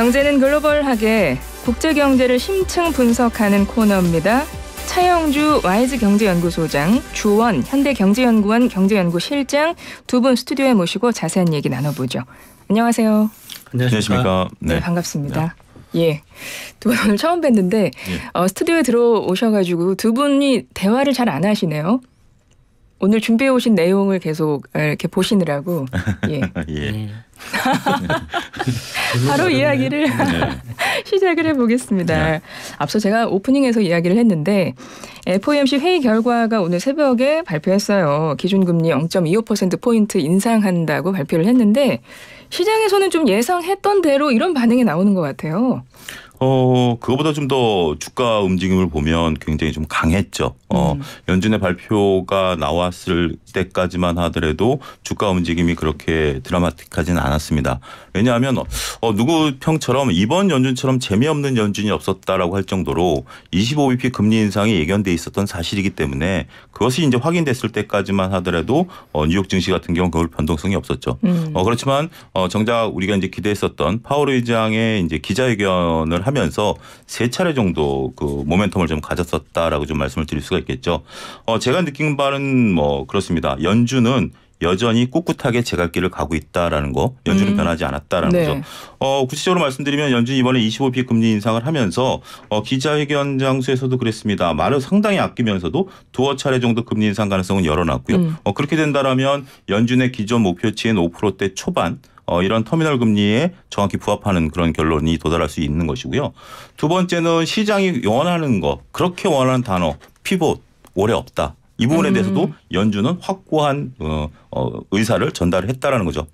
경제는 글로벌하게 국제 경제를 심층 분석하는 코너입니다. 차영주 와이즈 경제연구소장, 주원 현대경제연구원 경제연구실장 두 분 스튜디오에 모시고 자세한 얘기 나눠보죠. 안녕하세요. 안녕하십니까. 네, 네 반갑습니다. 네. 예. 두 분 오늘 처음 뵀는데 예. 어, 스튜디오에 들어오셔가지고 두 분이 대화를 잘 안 하시네요. 오늘 준비해 오신 내용을 계속 아, 이렇게 보시느라고. 예. 예. 예. 바로 이야기를 네. 시작을 해보겠습니다. 네. 앞서 제가 오프닝에서 이야기를 했는데 FOMC 회의 결과가 오늘 새벽에 발표했어요. 기준금리 0.25%포인트 인상한다고 발표를 했는데 시장에서는 좀 예상했던 대로 이런 반응이 나오는 것 같아요. 어, 그거보다 좀 더 주가 움직임을 보면 굉장히 좀 강했죠. 어, 음. 연준의 발표가 나왔을 때까지만 하더라도 주가 움직임이 그렇게 드라마틱하진 않았습니다. 왜냐하면 어, 누구 평처럼 이번 연준처럼 재미없는 연준이 없었다라고 할 정도로 25bp 금리 인상이 예견돼 있었던 사실이기 때문에 그것이 이제 확인됐을 때까지만 하더라도 어, 뉴욕 증시 같은 경우 그걸 변동성이 없었죠. 음. 어, 그렇지만 어, 정작 우리가 이제 기대했었던 파월 의장의 이제 기자회견을 하면서 세 차례 정도 그 모멘텀을 좀 가졌었다라고 좀 말씀을 드릴 수가 있겠죠. 어, 제가 느낀 바는 뭐 그렇습니다. 연준은 여전히 꿋꿋하게 제갈길을 가고 있다라는 거 연준은 음. 변하지 않았다라는 네. 거죠. 어, 구체적으로 말씀드리면 연준 이번에 이 25피 금리 인상을 하면서 어, 기자회견 장소에서도 그랬습니다. 말을 상당히 아끼면서도 두어 차례 정도 금리 인상 가능성은 열어놨고요. 음. 어, 그렇게 된다라면 연준의 기존 목표치인 5%대 초반 어, 이런 터미널 금리에 정확히 부합하는 그런 결론이 도달할 수 있는 것이고요. 두 번째는 시장이 원하는 거 그렇게 원하는 단어 피봇 올해 없다. 이 부분에 음. 대해서도 연준은 확고한 어, 어 의사를 전달했다라는 을 거죠.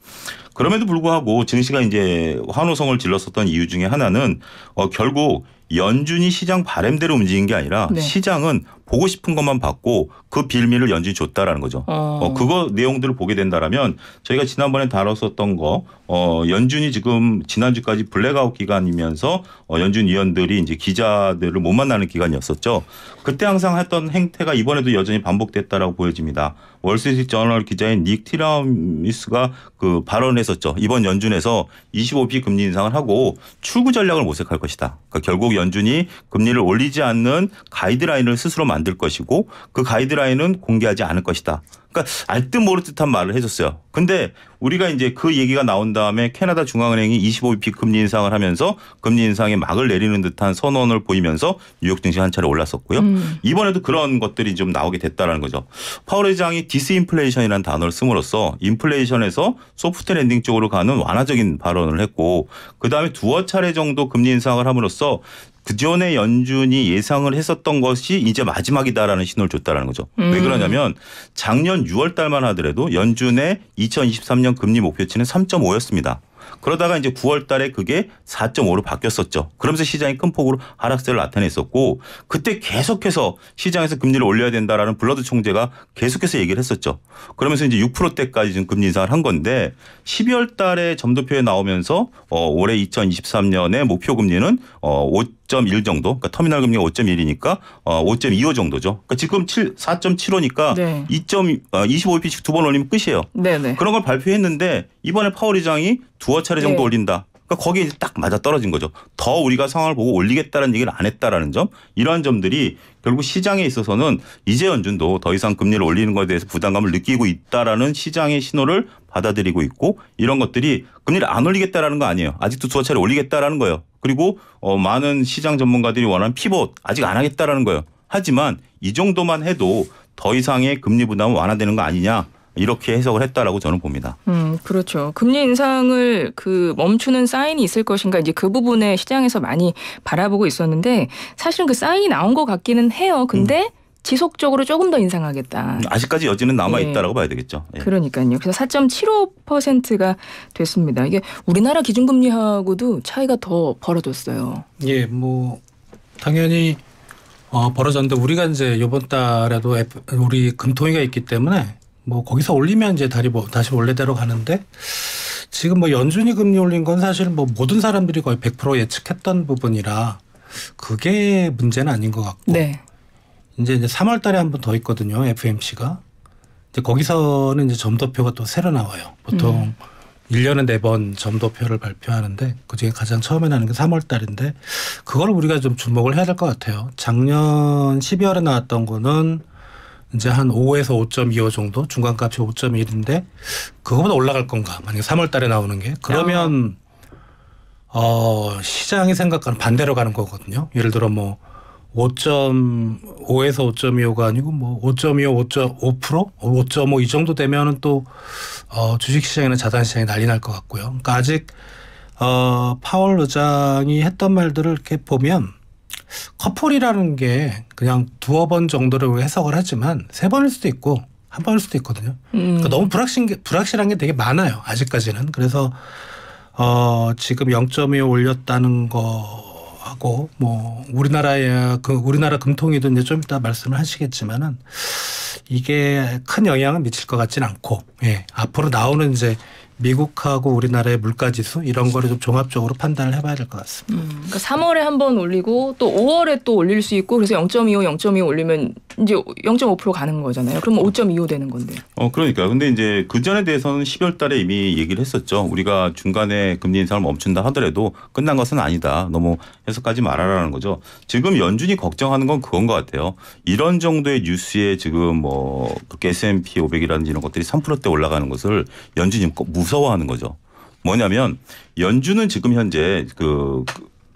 그럼에도 불구하고 증시가 이제 환호성을 질렀었던 이유 중에 하나는 어, 결국 연준이 시장 바램대로 움직인 게 아니라 네. 시장은 보고 싶은 것만 받고 그 빌미를 연준이 줬다라는 거죠. 어. 어 그거 내용들을 보게 된다라면 저희가 지난번에 다뤘었던 거, 어, 연준이 지금 지난주까지 블랙아웃 기간이면서 어, 연준 위원들이 이제 기자들을 못 만나는 기간이었었죠. 그때 항상 했던 행태가 이번에도 여전히 반복됐다라고 보여집니다. 월세트 저널 기자인 닉 티라미스가 그 발언했었죠. 이번 연준에서 25p 금리 인상을 하고 출구 전략을 모색할 것이다. 그러니까 결국 연준이 금리를 올리지 않는 가이드라인을 스스로 만들 것이고 그 가이드라인은 공개하지 않을 것이다. 그러니까 알 듯 모를듯한 말을 해줬어요. 근데 우리가 이제 그 얘기가 나온 다음에 캐나다 중앙은행이 25bp 금리 인상을 하면서 금리 인상에 막을 내리는 듯한 선언을 보이면서 뉴욕 증시 한 차례 올랐었고요. 음. 이번에도 그런 것들이 좀 나오게 됐다라는 거죠. 파월 회장이 디스인플레이션이라는 단어를 쓰므로써 인플레이션에서 소프트 랜딩 쪽으로 가는 완화적인 발언을 했고 그다음에 두어 차례 정도 금리 인상을 함으로써 그 전에 연준이 예상을 했었던 것이 이제 마지막이다라는 신호를 줬다라는 거죠. 음. 왜 그러냐면 작년 6월 달만 하더라도 연준의 2023년 금리 목표치는 3.5였습니다. 그러다가 이제 9월 달에 그게 4.5로 바뀌었었죠. 그러면서 시장이 큰 폭으로 하락세를 나타냈었고 그때 계속해서 시장에서 금리를 올려야 된다라는 블러드 총재가 계속해서 얘기를 했었죠. 그러면서 이제 6%대까지 지금 금리 인상을 한 건데 12월 달에 점도표에 나오면서 어, 올해 2 0 2 3년에 목표 금리는 어, 5.1 정도, 그러니까 터미널 금리가 5.1이니까 어, 5.25 정도죠. 그러니까 지금 7, 4.75니까 네. 2 2 5 b p 씩두 번 올리면 끝이에요. 네네. 네. 그런 걸 발표했는데 이번에 파월 의장이 두어 차례 정도 네. 올린다. 그러니까 거기에 이제 딱 맞아 떨어진 거죠. 더 우리가 상황을 보고 올리겠다는 얘기를 안 했다라는 점, 이러한 점들이 결국 시장에 있어서는 이제 연준도 더 이상 금리를 올리는 것에 대해서 부담감을 느끼고 있다라는 시장의 신호를 받아들이고 있고 이런 것들이 금리를 안 올리겠다라는 거 아니에요. 아직도 두어 차례 올리겠다라는 거예요. 그리고 어, 많은 시장 전문가들이 원하는 피봇 아직 안 하겠다라는 거예요. 하지만 이 정도만 해도 더 이상의 금리 부담은 완화되는 거 아니냐. 이렇게 해석을 했다라고 저는 봅니다. 음, 그렇죠. 금리 인상을 그 멈추는 사인이 있을 것인가 이제 그 부분에 시장에서 많이 바라보고 있었는데 사실은 그 사인이 나온 것 같기는 해요. 근데 음. 지속적으로 조금 더 인상하겠다. 음, 아직까지 여지는 남아 예. 있다라고 예. 봐야 되겠죠. 예. 그러니까요. 그래서 4.75%가 됐습니다. 이게 우리나라 기준금리하고도 차이가 더 벌어졌어요. 예, 뭐 당연히 어, 벌어졌는데 우리가 이제 이번 달에도 F, 우리 금통위가 있기 때문에 뭐 거기서 올리면 이제 다리 뭐 다시 원래대로 가는데 지금 뭐 연준이 금리 올린 건 사실 뭐 모든 사람들이 거의 100% 예측했던 부분이라 그게 문제는 아닌 것 같고 네. 이제 이제 3월 달에 한 번 더 있거든요. FMC가. 이제 거기서는 이제 점도표가 또 새로 나와요. 보통 음. 1년에 네 번 점도표를 발표하는데 그중에 가장 처음에 나는 게 3월 달인데 그걸 우리가 좀 주목을 해야 될 것 같아요. 작년 12월에 나왔던 거는 이제 한 5에서 5.25 정도 중간값이 5.1인데 그거보다 올라갈 건가 만약에 3월 달에 나오는 게 그러면 아. 어, 시장이 생각하는 반대로 가는 거거든요. 예를 들어 뭐 5.5에서 5.25가 아니고 뭐 5.25, 5.5%, 5.5 이 정도 되면은 또 어, 주식시장이나 자산시장이 난리 날 것 같고요. 그러니까 아직 어, 파월 의장이 했던 말들을 이렇게 보면 커플이라는 게 그냥 두어 번정도를 해석을 하지만 세 번일 수도 있고 한 번일 수도 있거든요. 음. 그러니까 너무 불확신 불확실한 게 되게 많아요. 아직까지는 그래서 어, 지금 0.25 올렸다는 거 하고 뭐 우리나라의 그 우리나라 금통위도 이제 좀 이따 말씀을 하시겠지만은 이게 큰 영향을 미칠 것 같지는 않고 예 앞으로 나오는 이제 미국하고 우리나라의 물가지수 이런 거를 좀 종합적으로 판단을 해봐야 될 것 같습니다. 음, 그러니까 3월에 한 번 올리고 또 5월에 또 올릴 수 있고 그래서 0.25, 0.25 올리면 이제 0.5% 가는 거잖아요. 그럼5.25 되는 건데. 어 그러니까 근데 이제 그 전에 대해서는 10월달에 이미 얘기를 했었죠. 우리가 중간에 금리 인상을 멈춘다 하더라도 끝난 것은 아니다. 너무 해석하지 말아라는 거죠. 지금 연준이 걱정하는 건 그건 것 같아요. 이런 정도의 뉴스에 지금 뭐그게 S&P 500이라든지 이런 것들이 3%대 올라가는 것을 연준이 무 무서워하는 거죠. 뭐냐면 연준은 지금 현재 그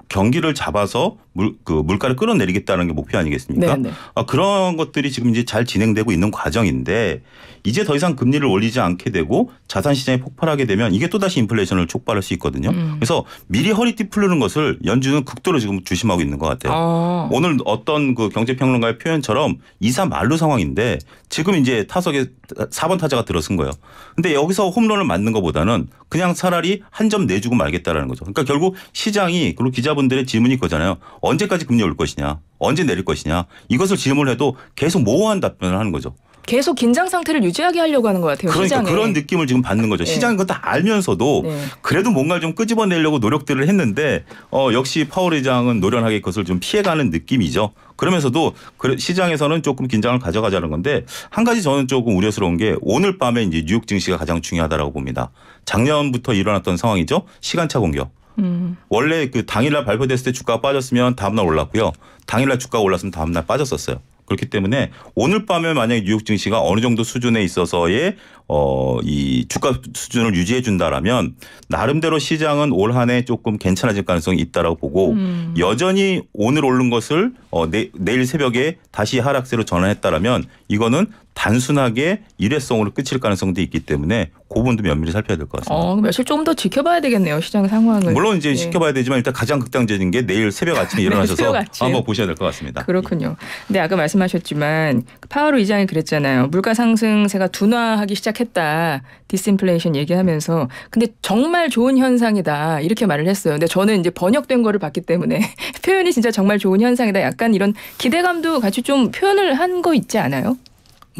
경기를 잡아서 물, 그 물가를 끌어내리겠다는 게 목표 아니겠습니까? 네네. 네. 아, 그런 것들이 지금 이제 잘 진행되고 있는 과정인데 이제 더 이상 금리를 올리지 않게 되고 자산 시장이 폭발하게 되면 이게 또다시 인플레이션을 촉발할 수 있거든요. 음. 그래서 미리 허리띠 풀르는 것을 연준은 극도로 지금 조심하고 있는 것 같아요. 아. 오늘 어떤 그 경제평론가의 표현처럼 이사 말로 상황인데 지금 이제 타석에 4번 타자가 들어선 거예요. 근데 여기서 홈런을 맞는 것보다는 그냥 차라리 한 점 내주고 말겠다라는 거죠. 그러니까 결국 시장이 그리고 기자분들의 질문이 그거잖아요. 언제까지 금리 올 것이냐, 언제 내릴 것이냐 이것을 질문해도 을 계속 모호한 답변을 하는 거죠. 계속 긴장 상태를 유지하게 하려고 하는 것 같아요. 그러니까 시장에. 그런 느낌을 지금 받는 거죠. 네. 시장인 것도 알면서도 네. 그래도 뭔가를 좀 끄집어내려고 노력들을 했는데 어, 역시 파월 의장은 노련하게 그것을 좀 피해가는 느낌이죠. 그러면서도 시장에서는 조금 긴장을 가져가자는 건데 한 가지 저는 조금 우려스러운 게 오늘 밤에 이제 뉴욕 증시가 가장 중요하다라고 봅니다. 작년부터 일어났던 상황이죠. 시간차 공격. 음. 원래 그 당일날 발표됐을 때 주가가 빠졌으면 다음날 올랐고요. 당일날 주가가 올랐으면 다음날 빠졌었어요. 그렇기 때문에 오늘 밤에 만약에 뉴욕 증시가 어느 정도 수준에 있어서의 어 이 주가 수준을 유지해 준다라면 나름대로 시장은 올 한 해 조금 괜찮아질 가능성이 있다라고 보고 음. 여전히 오늘 오른 것을 어 내, 내일 새벽에 다시 하락세로 전환했다라면 이거는 단순하게 일회성으로 끝일 가능성도 있기 때문에 고분도 그 면밀히 살펴야 될 것 같습니다. 어, 며칠 조더 지켜봐야 되겠네요. 시장 상황을. 물론 이제 예. 지켜봐야 되지만 일단 가장 극단적인 게 내일 새벽 아침에 일어나셔서 아침. 한번 보셔야 될 것 같습니다. 그렇군요. 근데 아까 말씀하셨지만 그 파월 의장이 그랬잖아요. 물가 상승세가 둔화하기 시작했다. 디스인플레이션 얘기하면서 근데 정말 좋은 현상이다. 이렇게 말을 했어요. 근데 저는 이제 번역된 거를 봤기 때문에 표현이 진짜 정말 좋은 현상이다. 약간 이런 기대감도 같이 좀 표현을 한 거 있지 않아요?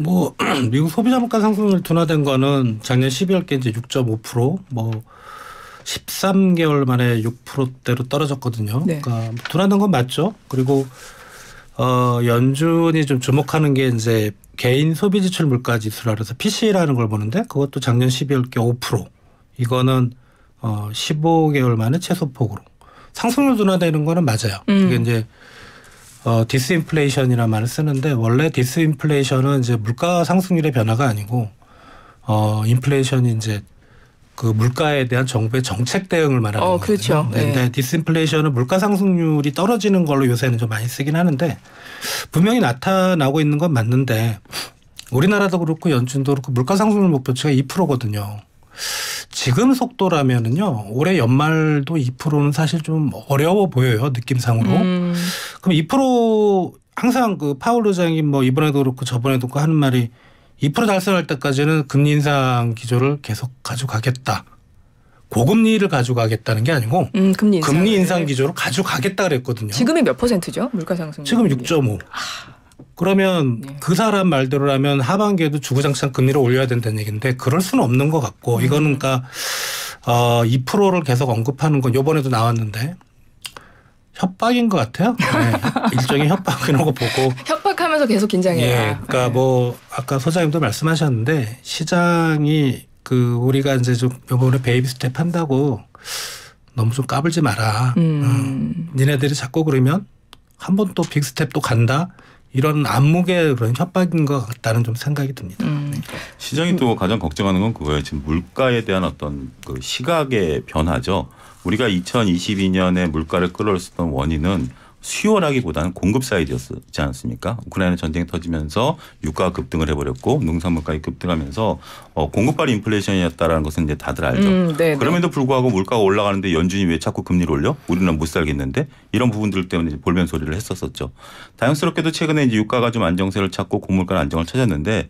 뭐 미국 소비자 물가 상승률 둔화된 거는 작년 12월께 이제 6.5%뭐 13개월 만에 6%대로 떨어졌거든요. 네. 그러니까 둔화된 건 맞죠. 그리고 어 연준이 좀 주목하는 게 이제 개인 소비 지출 물가 지수라 그래서 PCE라는 걸 보는데 그것도 작년 12월께 5% 이거는 어 15개월 만에 최소 폭으로 상승률 둔화되는 거는 맞아요. 음. 이게 이제 어, 디스인플레이션이라 말을 쓰는데 원래 디스인플레이션은 이제 물가 상승률의 변화가 아니고 어, 인플레이션이 이제 그 물가에 대한 정부의 정책 대응을 말하는 어, 거거든요. 그렇죠. 네, 네. 근데 디스인플레이션은 물가 상승률이 떨어지는 걸로 요새는 좀 많이 쓰긴 하는데 분명히 나타나고 있는 건 맞는데 우리나라도 그렇고 연준도 그렇고 물가 상승률 목표치가 2%거든요. 지금 속도라면은요 올해 연말도 2%는 사실 좀 어려워 보여요 느낌상으로. 음. 그럼 2% 항상 그 파월 의장이 뭐 이번에도 그렇고 저번에도 그렇고 하는 말이 2% 달성할 때까지는 금리 인상 기조를 계속 가져가겠다. 고금리를 가져가겠다는 게 아니고 음, 금리, 인상. 금리 인상 기조를 가져가겠다 그랬거든요. 지금이 몇 퍼센트죠? 물가 상승. 지금 6.5. 아. 그러면 네. 그 사람 말대로라면 하반기에도 주구장창 금리를 올려야 된다는 얘기인데 그럴 수는 없는 것 같고 음. 이거는 그러니까 어 2%를 계속 언급하는 건 요번에도 나왔는데 협박인 것 같아요. 네. 일종의 협박이라고 보고. 협박하면서 계속 긴장해요. 예. 그러니까 아, 네. 뭐 아까 소장님도 말씀하셨는데 시장이 그 우리가 이제 좀 요번에 베이비 스텝 한다고 너무 좀 까불지 마라. 음. 음. 니네들이 자꾸 그러면 한 번 또 빅스텝 또 간다. 이런 안목의 그런 협박인 것 같다는 좀 생각이 듭니다. 음. 네. 시장이 또 가장 걱정하는 건 그거예요. 지금 물가에 대한 어떤 그 시각의 변화죠. 우리가 2022년에 물가를 끌어올렸던 원인은 수요라기보다는 공급 사이드였지 않습니까? 우크라이나 전쟁 이 터지면서 유가 급등을 해버렸고 농산물가이 급등하면서 어, 공급발 인플레이션이었다라는 것은 이제 다들 알죠. 음, 네, 네. 그럼에도 불구하고 물가가 올라가는데 연준이 왜 자꾸 금리를 올려? 우리는 못 살겠는데 이런 부분들 때문에 볼멘 소리를 했었었죠. 다행스럽게도 최근에 이제 유가가 좀 안정세를 찾고 곡물가는 안정을 찾았는데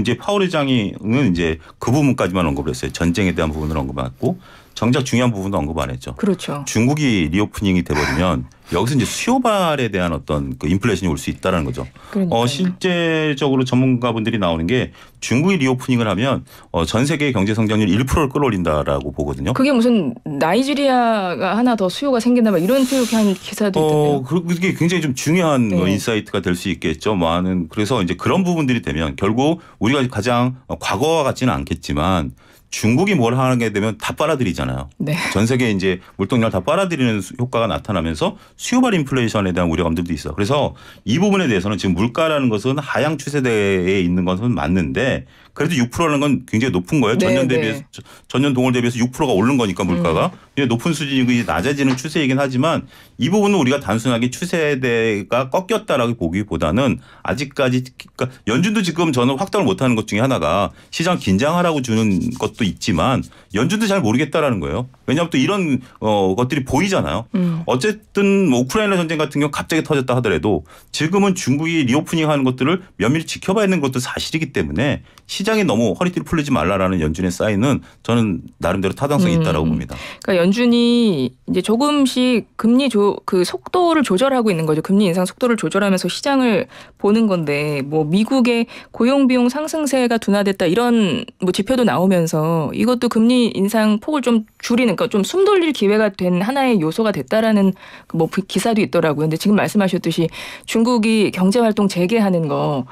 이제 파월 의장이는 이제 그 부분까지만 언급을 했어요. 전쟁에 대한 부분을 언급했고 정작 중요한 부분도 언급 안 했죠. 그렇죠. 중국이 리오프닝이 돼버리면 여기서 이제 수요발에 대한 어떤 그 인플레이션이 올 수 있다라는 거죠. 어, 실제적으로 전문가분들이 나오는 게 중국이 리오프닝을 하면 어, 전 세계 경제 성장률 1%를 끌어올린다라고 보거든요. 그게 무슨 나이지리아가 하나 더 수요가 생긴다 막 이런 표현이 한 기사도 어, 있던데요. 그게 굉장히 좀 중요한 네. 뭐 인사이트가 될 수 있겠죠. 많은 뭐 그래서 이제 그런 부분들이 되면 결국 우리가 가장 과거와 같지는 않겠지만 중국이 뭘 하게 되면 다 빨아들이잖아요. 네. 전 세계 이제 물동량을 다 빨아들이는 효과가 나타나면서 수요발 인플레이션에 대한 우려감들도 있어. 그래서 이 부분에 대해서는 지금 물가라는 것은 하향 추세대에 있는 것은 맞는데 그래도 6%라는 건 굉장히 높은 거예요. 전년 네, 네. 대비해서 전년 동월 대비해서 6%가 오른 거니까 물가가 음. 높은 수준이고 이제 그 낮아지는 추세이긴 하지만 이 부분은 우리가 단순하게 추세대가 꺾였다라고 보기보다는 아직까지 그러니까 연준도 지금 저는 확답을 못하는 것 중에 하나가 시장 긴장하라고 주는 것도 있지만 연준도 잘 모르겠다라는 거예요. 왜냐하면 또 이런 어, 것들이 보이잖아요. 음. 어쨌든 뭐 우크라이나 전쟁 같은 경우 갑자기 터졌다 하더라도 지금은 중국이 리오프닝 하는 것들을 면밀히 지켜봐야 하는 것도 사실이기 때문에 시 시장에 너무 허리띠를 풀리지 말라라는 연준의 사인은 저는 나름대로 타당성이 음. 있다라고 봅니다. 그러니까 연준이 이제 조금씩 금리 조 그 속도를 조절하고 있는 거죠. 금리 인상 속도를 조절하면서 시장을 보는 건데 뭐 미국의 고용 비용 상승세가 둔화됐다 이런 뭐 지표도 나오면서 이것도 금리 인상 폭을 좀 줄이는 그러니까 좀 숨 돌릴 기회가 된 하나의 요소가 됐다라는 뭐 기사도 있더라고요. 근데 지금 말씀하셨듯이 중국이 경제 활동 재개하는 거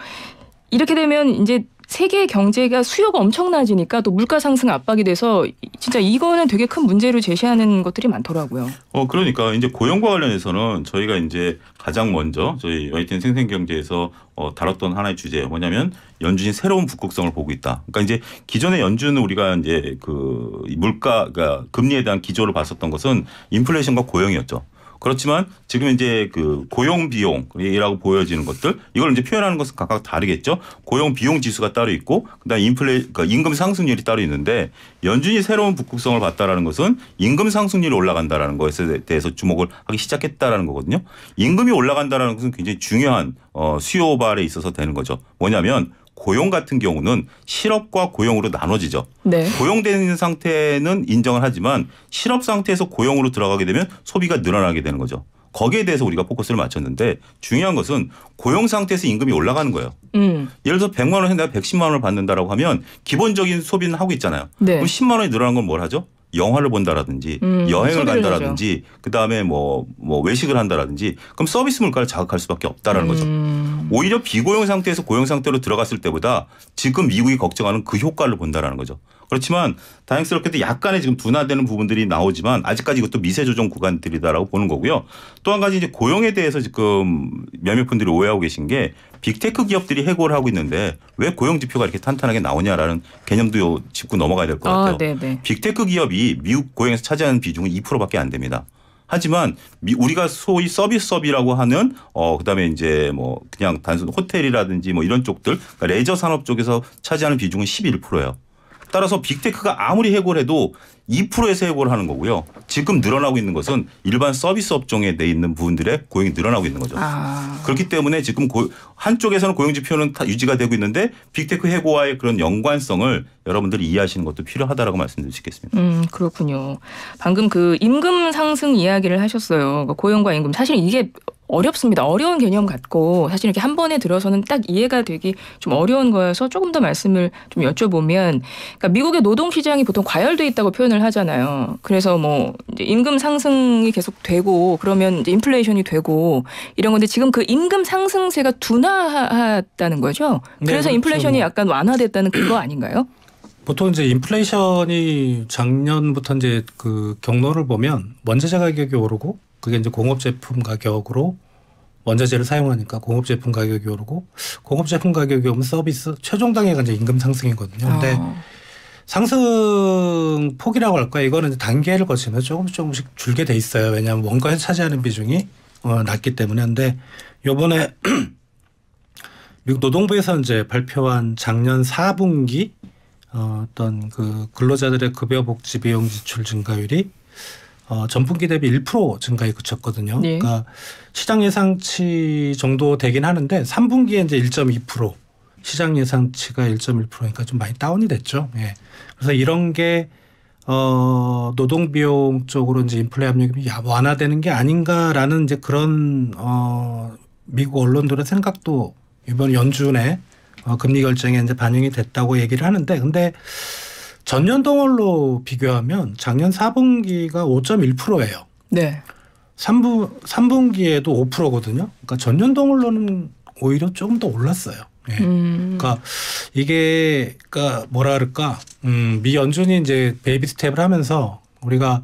이렇게 되면 이제 세계 경제가 수요가 엄청나지니까 또 물가 상승 압박이 돼서 진짜 이거는 되게 큰 문제로 제시하는 것들이 많더라고요. 어 그러니까 이제 고용과 관련해서는 저희가 이제 가장 먼저 저희 YTN 생생경제에서 어, 다뤘던 하나의 주제 뭐냐면 연준이 새로운 북극성을 보고 있다. 그러니까 이제 기존의 연준은 우리가 이제 그 물가가 금리에 대한 기조를 봤었던 것은 인플레이션과 고용이었죠. 그렇지만 지금 이제 그 고용 비용이라고 보여지는 것들 이걸 이제 표현하는 것은 각각 다르겠죠. 고용 비용 지수가 따로 있고 그다음 인플레 그러니까 임금 상승률이 따로 있는데 연준이 새로운 북극성을 봤다라는 것은 임금 상승률이 올라간다라는 것에 대해서 주목을 하기 시작했다라는 거거든요. 임금이 올라간다라는 것은 굉장히 중요한 어 수요 발에 있어서 되는 거죠. 뭐냐면 고용 같은 경우는 실업과 고용으로 나눠지죠. 네. 고용된 상태는 인정을 하지만 실업 상태에서 고용으로 들어가게 되면 소비가 늘어나게 되는 거죠. 거기에 대해서 우리가 포커스를 맞췄는데 중요한 것은 고용 상태에서 임금이 올라가는 거예요. 음. 예를 들어서 100만 원에서 내가 110만 원을 받는다라고 하면 기본적인 소비는 하고 있잖아요. 네. 그럼 10만 원이 늘어난 건 뭘 하죠? 영화를 본다라든지 음, 여행을 간다라든지 그 다음에 뭐, 뭐 외식을 한다라든지 그럼 서비스 물가를 자극할 수밖에 없다라는 음. 거죠. 오히려 비고용 상태에서 고용 상태로 들어갔을 때보다 지금 미국이 걱정하는 그 효과를 본다라는 거죠. 그렇지만 다행스럽게도 약간의 지금 둔화되는 부분들이 나오지만 아직까지 이것도 미세 조정 구간들이다라고 보는 거고요. 또 한 가지 이제 고용에 대해서 지금 몇몇 분들이 오해하고 계신 게 빅테크 기업들이 해고를 하고 있는데 왜 고용 지표가 이렇게 탄탄하게 나오냐라는 개념도 짚고 넘어가야 될것 아, 같아요. 아, 네, 네네. 빅테크 기업이 미국 고용에서 차지하는 비중은 2%밖에 안 됩니다. 하지만 우리가 소위 서비스업이라고 하는 어 그다음에 이제 뭐 그냥 단순 호텔이라든지 뭐 이런 쪽들 그러니까 레저 산업 쪽에서 차지하는 비중은 11%예요. 따라서 빅테크가 아무리 해고를 해도 2서 세액을 하는 거고요. 지금 늘어나고 있는 것은 일반 서비스 업종에 돼 있는 부분들의 고용이 늘어나고 있는 거죠. 아. 그렇기 때문에 지금 고, 한쪽에서는 고용 지표는 다 유지가 되고 있는데 빅테크 해고와의 그런 연관성을 여러분들이 이해하시는 것도 필요하다라고 말씀드릴 수 있겠습니다. 음, 그렇군요. 방금 그 임금 상승 이야기를 하셨어요. 그러니까 고용과 임금 사실 이게 어렵습니다. 어려운 개념 같고 사실 이렇게 한 번에 들어서는 딱 이해가 되기 좀 어려운 거여서 조금 더 말씀을 좀 여쭤보면 그러니까 미국의 노동 시장이 보통 과열돼 있다고 표현을 상승을 하잖아요. 그래서 뭐 임금 상승이 계속 되고 그러면 이제 인플레이션이 되고 이런 건데 지금 그 임금 상승세가 둔화했다는 거죠. 네, 그래서 네, 인플레이션이 그 약간 완화됐다는 그거 아닌가요? 보통 이제 인플레이션이 작년부터 이제 그 경로를 보면 원자재 가격이 오르고 그게 이제 공업 제품 가격으로 원자재를 사용하니까 공업 제품 가격이 오르고 공업 제품 가격이 오면 서비스 최종 단계가 이제 임금 상승이거든요. 근데 어. 상승 폭이라고 할까 요 이거는 단계를 거치면 조금 조금씩 줄게 돼 있어요. 왜냐하면 원가에 차지하는 비중이 어, 낮기 때문에 근데 요번에 미국 노동부에서 이제 발표한 작년 4분기 어, 어떤 그 근로자들의 급여 복지 비용 지출 증가율이 어, 전분기 대비 1% 증가에 그쳤거든요. 네. 그러니까 시장 예상치 정도 되긴 하는데 3분기에 이제 1.2% 시장 예상치가 1.1%니까 좀 많이 다운이 됐죠. 예. 그래서 이런 게 어, 노동 비용 쪽으로 이제 인플레 압력이 완화되는 게 아닌가라는 이제 그런 어, 미국 언론들의 생각도 이번 연준의 어, 금리 결정에 이제 반영이 됐다고 얘기를 하는데 근데 전년 동월로 비교하면 작년 4분기가 5.1%예요. 네. 3부, 3분기에도 5%거든요. 그러니까 전년 동월로는 오히려 조금 더 올랐어요. 예. 음. 그러니까 이게 그러니까 뭐라 그럴까 음, 미 연준이 이제 베이비 스텝을 하면서 우리가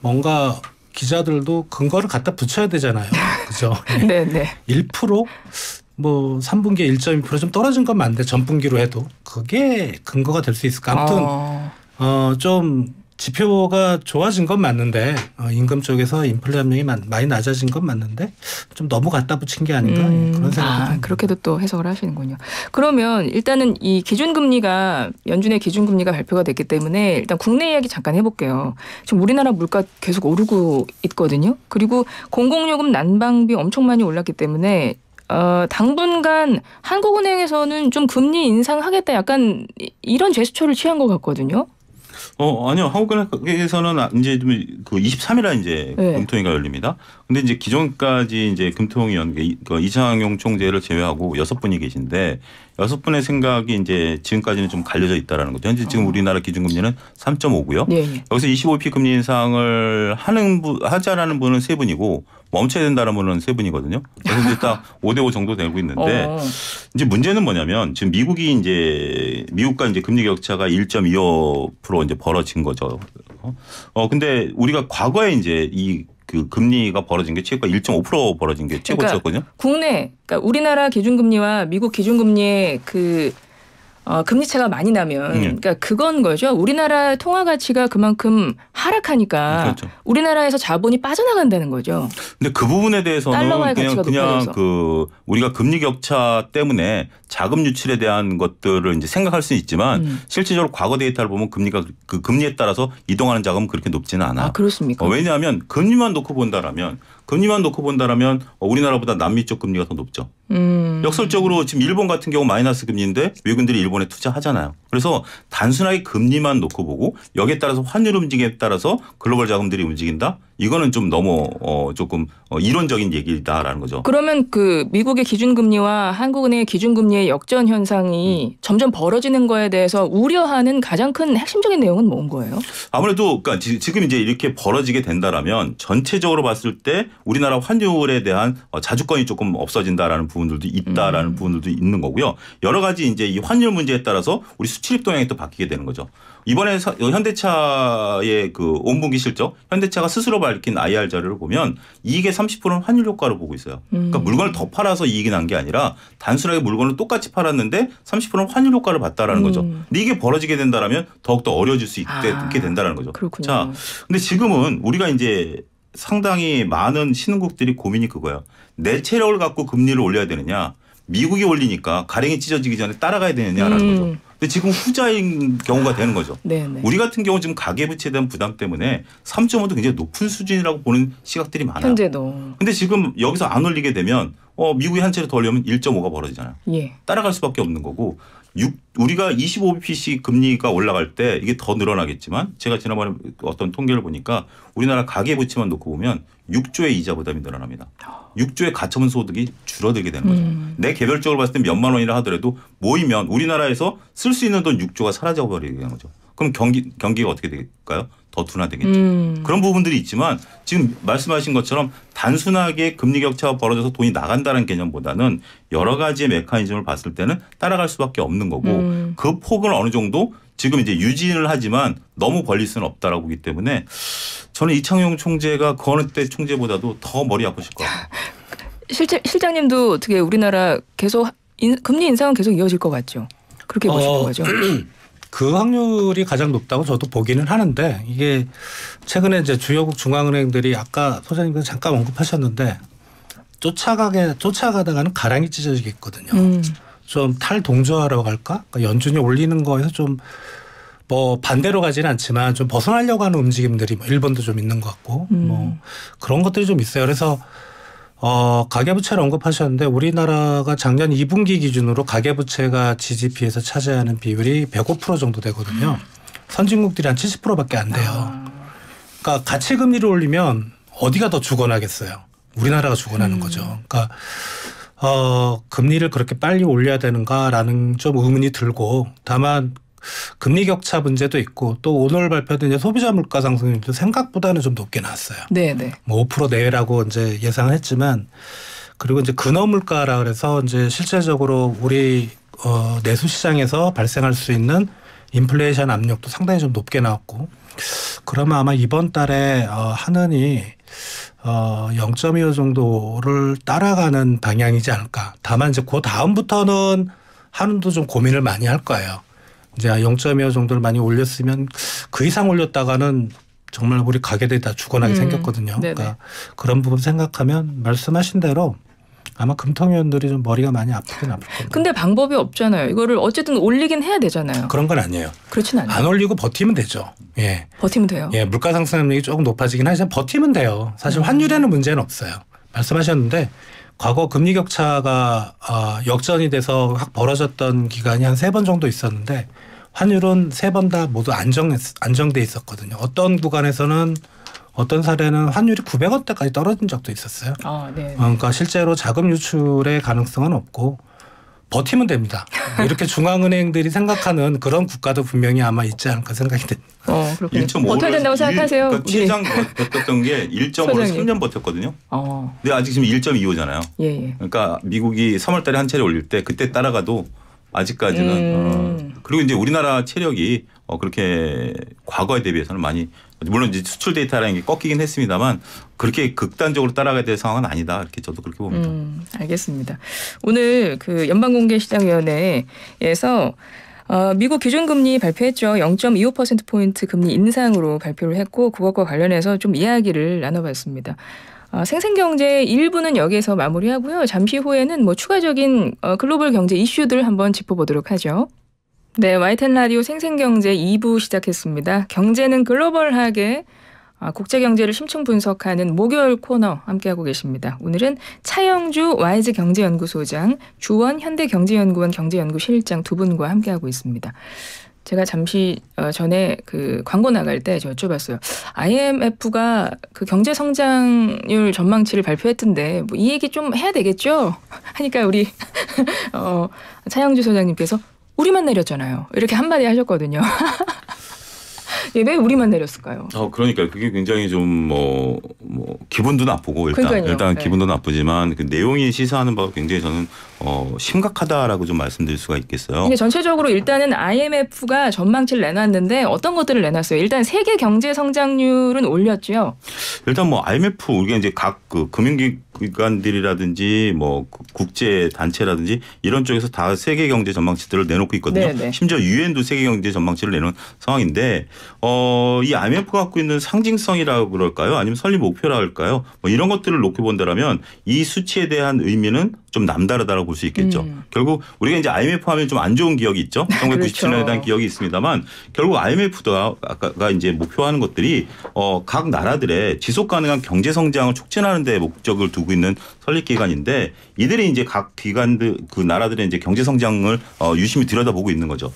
뭔가 기자들도 근거를 갖다 붙여야 되잖아요. 그죠? 네네. 1%뭐 3분기에 1.2%좀 떨어진 건 맞는데 전분기로 해도 그게 근거가 될 수 있을까? 아무튼 어. 어, 좀 지표가 좋아진 건 맞는데 어, 임금 쪽에서 인플레 압력이 많이 낮아진 건 맞는데 좀 너무 갖다 붙인 게 아닌가 예, 음, 그런 생각이 아, 그렇게도 또 해석을 하시는군요. 그러면 일단은 이 기준금리가 연준의 기준금리가 발표가 됐기 때문에 일단 국내 이야기 잠깐 해볼게요. 지금 우리나라 물가 계속 오르고 있거든요. 그리고 공공요금 난방비 엄청 많이 올랐기 때문에 어, 당분간 한국은행에서는 좀 금리 인상하겠다 약간 이런 제스처를 취한 것 같거든요. 어 아니요 한국은행에서는 이제 그 23일에 이제 네. 금통위가 열립니다. 근데 이제 기존까지 이제 금통위 연그 이상용 총재를 제외하고 여섯 분이 계신데 여섯 분의 생각이 이제 지금까지는 좀 갈려져 있다라는 거죠. 현재 지금 아. 우리나라 기준금리는 3.5고요. 네. 예, 예. 여기서 25p 금리 인상을 하는 분 하자라는 분은 세 분이고 멈춰야 된다는 분은 세 분이거든요. 그래서 이제 딱 5대5 정도 되고 있는데 어. 이제 문제는 뭐냐면 지금 미국이 이제 미국과 이제 금리 격차가 1.25% 이제 벌어진 거죠. 어 근데 우리가 과거에 이제 이 그 금리가 벌어진 게 최고가 1.5% 벌어진 게 최고였거든요. 그러니까 국내 그러니까 우리나라 기준금리와 미국 기준금리의 그 어, 금리 차가 많이 나면 음. 그러니까 그건 거죠. 우리나라 통화 가치가 그만큼 하락하니까 음, 그렇죠. 우리나라에서 자본이 빠져나간다는 거죠. 근데 그 부분에 대해서는 그냥 그냥 그 우리가 금리 격차 때문에 자금 유출에 대한 것들을 이제 생각할 수는 있지만 음. 실질적으로 과거 데이터를 보면 금리가 그 금리에 따라서 이동하는 자금은 그렇게 높지는 않아. 아, 그렇습니까? 어, 왜냐하면 금리만 놓고 본다라면 금리만 놓고 본다라면 어, 우리나라보다 남미 쪽 금리가 더 높죠. 음. 역설적으로 지금 일본 같은 경우 마이너스 금리인데 외국인들이 일본에 투자하잖아요. 그래서 단순하게 금리만 놓고 보고 여기에 따라서 환율 움직임에 따라서 글로벌 자금들이 움직인다. 이거는 좀 너무 어 조금 어 이론적인 얘기다라는 거죠. 그러면 그 미국의 기준금리와 한국은행의 기준금리의 역전 현상이 음. 점점 벌어지는 거에 대해서 우려하는 가장 큰 핵심적인 내용은 뭔 거예요? 아무래도 그러니까 지금 이제 이렇게 벌어지게 된다라면 전체적으로 봤을 때 우리나라 환율에 대한 어, 자주권이 조금 없어진다라는 부분들도 있다라는 음. 부분들도 있는 거고요. 여러 가지 이제 이 환율 문제에 따라서 우리 수출입 동향이 또 바뀌게 되는 거죠. 이번에 어, 현대차의 그 5분기 실적 현대차가 스스로 밝힌 IR 자료를 보면 이익의 30%는 환율 효과로 보고 있어요. 그러니까 음. 물건을 더 팔아서 이익이 난 게 아니라 단순하게 물건을 똑같이 팔았는데 30%는 환율 효과를 봤다라는 음. 거죠. 근데 이게 벌어지게 된다라면 더욱더 어려워질 수 있게 아, 된다는 거죠. 그렇군요. 자, 근데 지금은 우리가 이제 상당히 많은 신흥국들이 고민이 그거예요. 내 체력을 갖고 금리를 올려야 되느냐, 미국이 올리니까 가랭이 찢어지기 전에 따라가야 되느냐라는 음. 거죠. 근데 지금 후자인 경우가 되는 거죠. 네네. 네. 우리 같은 경우 지금 가계부채에 대한 부담 때문에 3.5도 굉장히 높은 수준이라고 보는 시각들이 많아요. 현재도. 근데 지금 여기서 안 올리게 되면 어, 미국이 한 채를 더 올려면 1.5가 벌어지잖아요. 예. 따라갈 수밖에 없는 거고 6, 우리가 25bpc 금리가 올라갈 때 이게 더 늘어나겠지만 제가 지난번에 어떤 통계를 보니까 우리나라 가계부채만 놓고 보면 6조의 이자 부담이 늘어납니다. 아. 6조의 가처분 소득이 줄어들게 되는 거죠. 음. 내 개별적으로 봤을 때 몇만 원이라 하더라도 모이면 우리나라에서 쓸 수 있는 돈 6조가 사라져 버리게 되는 거죠. 그럼 경기 경기가 어떻게 될까요? 더 둔화되겠죠. 음. 그런 부분들이 있지만 지금 말씀하신 것처럼 단순하게 금리 격차가 벌어져서 돈이 나간다는 개념보다는 여러 가지의 메커니즘을 봤을 때는 따라갈 수밖에 없는 거고 음. 그 폭을 어느 정도 지금 이제 유진을 하지만 너무 벌릴 수는 없다라고 하기 때문에 저는 이창용 총재가 그 어느 때 총재보다도 더 머리 아프실 거예요. 실장님도 어떻게 우리나라 계속 인, 금리 인상은 계속 이어질 것 같죠. 그렇게 보시는 어, 거죠. 그 확률이 가장 높다고 저도 보기는 하는데 이게 최근에 이제 주요국 중앙은행들이 아까 소장님께서 잠깐 언급하셨는데 쫓아가게 쫓아가다가는 가랑이 찢어지겠거든요. 음. 좀 탈동조하러 갈까? 그러니까 연준이 올리는 거에서 좀뭐 반대로 가지는 않지만 좀 벗어나려고 하는 움직임들이 뭐 일본도 좀 있는 것 같고 음. 뭐 그런 것들이 좀 있어요. 그래서 어, 가계부채를 언급하셨는데 우리나라가 작년 2분기 기준으로 가계부채가 GDP에서 차지하는 비율이 105% 정도 되거든요. 선진국들이 한 70%밖에 안 돼요. 아. 그러니까 가치 금리를 올리면 어디가 더 죽어나겠어요. 우리나라가 죽어나는 음. 거죠. 그러니까 어, 금리를 그렇게 빨리 올려야 되는가라는 좀 의문이 들고 다만 금리 격차 문제도 있고 또 오늘 발표된 이제 소비자 물가 상승률도 생각보다는 좀 높게 나왔어요. 네, 네. 뭐5% 내외라고 이제 예상했지만 을 그리고 이제 근원 물가라 그래서 이제 실질적으로 우리 어 내수 시장에서 발생할 수 있는 인플레이션 압력도 상당히 좀 높게 나왔고 그러면 아마 이번 달에 어 하느니 어0.25 정도를 따라가는 방향이지 않을까. 다만 이제 그 다음부터는 하는도 좀 고민을 많이 할 거예요. 이제 0.25 아 정도를 많이 올렸으면 그 이상 올렸다가는 정말 우리 가게들이 다 죽어나게 음. 생겼거든요. 그러니까 그런 부분 생각하면 말씀하신 대로 아마 금통위원들이 좀 머리가 많이 아프긴 아플 겁니다. 근데 방법이 없잖아요. 이거를 어쨌든 올리긴 해야 되잖아요. 그런 건 아니에요. 그렇진 않아요. 안 올리고 버티면 되죠. 예. 버티면 돼요. 예, 물가 상승률이 조금 높아지긴 하지만 버티면 돼요. 사실 음. 환율에는 문제는 없어요. 말씀하셨는데 과거 금리 격차가 어, 아, 역전이 돼서 확 벌어졌던 기간이 한 세 번 정도 있었는데 환율은 세 번 다 모두 안정 안정돼 있었거든요. 어떤 구간에서는 어떤 사례는 환율이 900원대까지 떨어진 적도 있었어요. 아, 네. 어, 그러니까 실제로 자금 유출의 가능성은 없고 버티면 됩니다. 이렇게 중앙은행들이 생각하는 그런 국가도 분명히 아마 있지 않을까 생각이 됩니다. 어, 버텨야 된다고 생각하세요? 그러니까 최장 예. 버텼던 게 1.5로 3년 버텼거든요. 어. 근데 아직 지금 1.25잖아요. 예, 예. 그러니까 미국이 3월 달에 한 차례 올릴 때 그때 따라가도 아직까지는 음. 어. 그리고 이제 우리나라 체력이 어 그렇게 과거에 대비해서는 많이 물론 이제 수출 데이터라는 게 꺾이긴 했습니다만 그렇게 극단적으로 따라가야 될 상황은 아니다. 이렇게 저도 그렇게 봅니다. 음, 알겠습니다. 오늘 그 연방공개시장위원회에서 어, 미국 기준금리 발표했죠. 0.25%포인트 금리 인상으로 발표를 했고 그것과 관련해서 좀 이야기를 나눠봤습니다. 어, 생생경제 일부는 여기에서 마무리하고요. 잠시 후에는 뭐 추가적인 어, 글로벌 경제 이슈들 한번 짚어보도록 하죠. 네, 와이텐 라디오 생생경제 2부 시작했습니다. 경제는 글로벌하게 아, 국제 경제를 심층 분석하는 목요일 코너 함께하고 계십니다. 오늘은 차영주 와이즈 경제연구소장, 주원 현대경제연구원 경제연구실장 두 분과 함께하고 있습니다. 제가 잠시 어, 전에 그 광고 나갈 때 여쭤봤어요. IMF가 그 경제 성장률 전망치를 발표했던데 뭐 이 얘기 좀 해야 되겠죠? 하니까 우리 어, 차영주 소장님께서 우리만 내렸잖아요. 이렇게 한마디 하셨거든요. 예, 왜 우리만 내렸을까요? 어, 그러니까 그게 굉장히 좀 뭐 뭐 기분도 나쁘고 일단 그러니까요. 일단 네. 기분도 나쁘지만 그 내용이 시사하는 바가 굉장히 저는 어, 심각하다라고 좀 말씀드릴 수가 있겠어요. 전체적으로 일단은 IMF가 전망치를 내놨는데 어떤 것들을 내놨어요? 일단 세계 경제 성장률은 올렸죠. 일단 뭐 IMF 우리가 이제 각그 금융기관들이라든지 뭐 그 국제 단체라든지 이런 쪽에서 다 세계 경제 전망치들을 내놓고 있거든요. 네네. 네. 심지어 유엔도 세계 경제 전망치를 내놓은 상황인데 어, 이 IMF가 갖고 있는 상징성이라고 그럴까요? 아니면 설립 목표라 할까요? 뭐 이런 것들을 놓고 본다면 이 수치에 대한 의미는 좀 남다르다라고 볼 수 있겠죠. 음. 결국 우리가 이제 IMF 하면 좀 안 좋은 기억이 있죠. 1997년에 그렇죠. 대한 기억이 있습니다만 결국 IMF가 아, 이제 목표하는 것들이 어, 각 나라들의 지속 가능한 경제 성장을 촉진하는 데 목적을 두고 있는 설립 기관인데 이들이 이제 각 기관들 그 나라들의 이제 경제 성장을 어, 유심히 들여다보고 있는 거죠.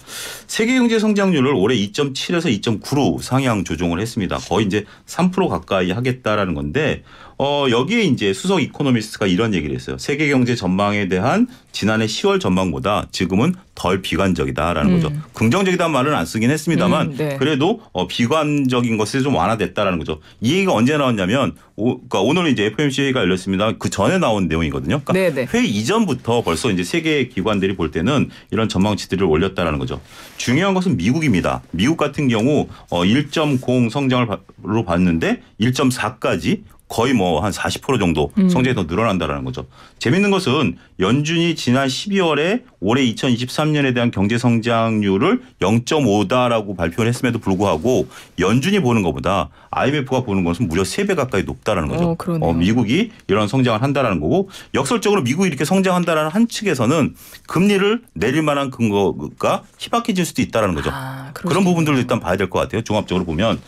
세계 경제 성장률을 올해 2.7에서 2.9로 상향 조정을 했습니다. 거의 이제 3% 가까이 하겠다라는 건데 어, 여기에 이제 수석 이코노미스트가 이런 얘기를 했어요. 세계 경제 전망에 대한 지난해 10월 전망보다 지금은 덜 비관적이다라는 음. 거죠. 긍정적이다는 말은 안 쓰긴 했습니다만 음, 네. 그래도 어, 비관적인 것이 좀 완화됐다라는 거죠. 이 얘기가 언제 나왔냐면 오, 그러니까 오늘 은 이제 f m c 회의가 열렸습니다. 그 전에 나온 내용이거든요. 그러니까 네네. 네. 회의 이전부터 벌써 이제 세계 기관들이 볼 때는 이런 전망치들을 올렸다라는 거죠. 중요한 것은 미국입니다. 미국 같은 경우 어, 1.0 성장을로 봤는데 1.4까지 거의 뭐 한 40% 정도 음. 성장이 더 늘어난다라는 거죠. 재밌는 것은 연준이 지난 12월에 올해 2023년에 대한 경제 성장률을 0.5다라고 발표를 했음에도 불구하고 연준이 보는 것보다 IMF가 보는 것은 무려 3배 가까이 높다라는 거죠. 어, 어, 미국이 이런 성장을 한다라는 거고 역설적으로 미국이 이렇게 성장한다라는 한 측에서는 금리를 내릴 만한 근거가 희박해질 수도 있다라는 거죠. 아, 그런 부분들도 일단 봐야 될 것 같아요. 종합적으로 보면